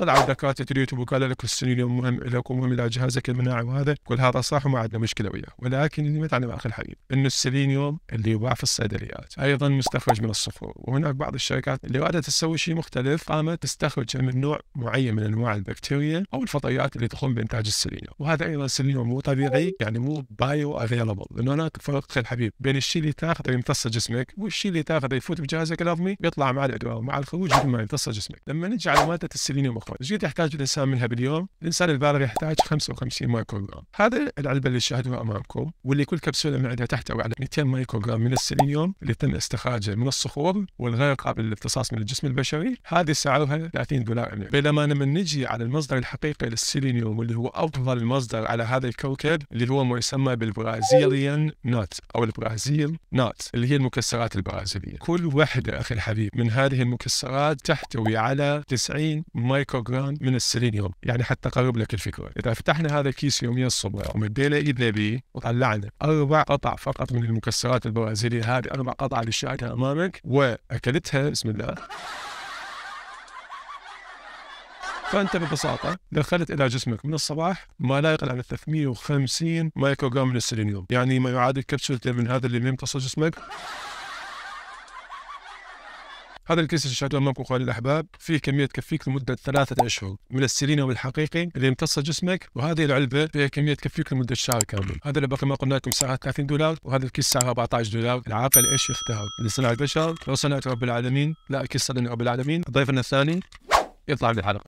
طلعوا دكاتره اليوتيوب وقالوا لك السنين مهم لك ومهم الى جهازك المناعي وهذا كل هذا صح وما عندنا مشكله وياه ولكن اللي متعلم اخي الحبيب انه السيلينيوم اللي يباع في الصيدليات ايضا مستخرج من الصخور وهناك بعض الشركات اللي ارادت تسوي شيء مختلف قامت تستخرج من نوع معين من انواع البكتيريا او الفطريات اللي تقوم بانتاج السيلينيوم وهذا ايضا السيلينيوم مو طبيعي يعني مو بايو افيلبل لانه هناك فرق اخي الحبيب بين الشيء اللي تاخذه يمتص جسمك والشيء اللي تاخذه يفوت بجهازك الهضمي بيطلع مع الادوار ومع الخروج ما يمتص جسمك لما نجي على ماده السيلينيوم جيت يحتاج الانسان منها باليوم، الانسان البالغ يحتاج 55 مايكرو جرام، هذا العلبه اللي تشاهدوها امامكم واللي كل كبسوله من عندها تحتوي على 200 مايكرو جرام من السيلينيوم اللي تم استخراجه من الصخور والغير قابل للامتصاص من الجسم البشري، هذه سعرها 30 دولار أمريكي، بينما لما نجي على المصدر الحقيقي للسيلينيوم واللي هو افضل مصدر على هذا الكوكب اللي هو ما يسمى بالبرازيليان نات او البرازيل نات اللي هي المكسرات البرازيليه، كل وحده اخي الحبيب من هذه المكسرات تحتوي على 90 مايكرو جرام من السيلينيوم يعني حتى قرب لك الفكره اذا فتحنا هذا الكيس يوميا الصبح ومدينا ايدنا به وطلعنا اربع قطع فقط من المكسرات البرازيليه هذه اربع قطع اللي شاهدها امامك واكلتها بسم الله فانت ببساطه دخلت الى جسمك من الصباح ما لا يقل عن 350 مايكروغرام من السيلينيوم يعني ما يعادل كبسولتين من هذا اللي لم تصل جسمك هذا الكيس اللي شاهدوه امامكم اخواني الاحباب فيه كميه تكفيك لمده ثلاثه اشهر من السيلينيوم الحقيقي اللي يمتص جسمك وهذه العلبه فيها كميه تكفيك لمده شهر كامل هذا اللي ما قلنا لكم سعرها 30 دولار وهذا الكيس سعرها 14 دولار العاقل ايش يختار اللي صنع البشر لو صنعت رب العالمين لا كيس صنع رب العالمين ضيفنا الثاني يطلع بالحلقه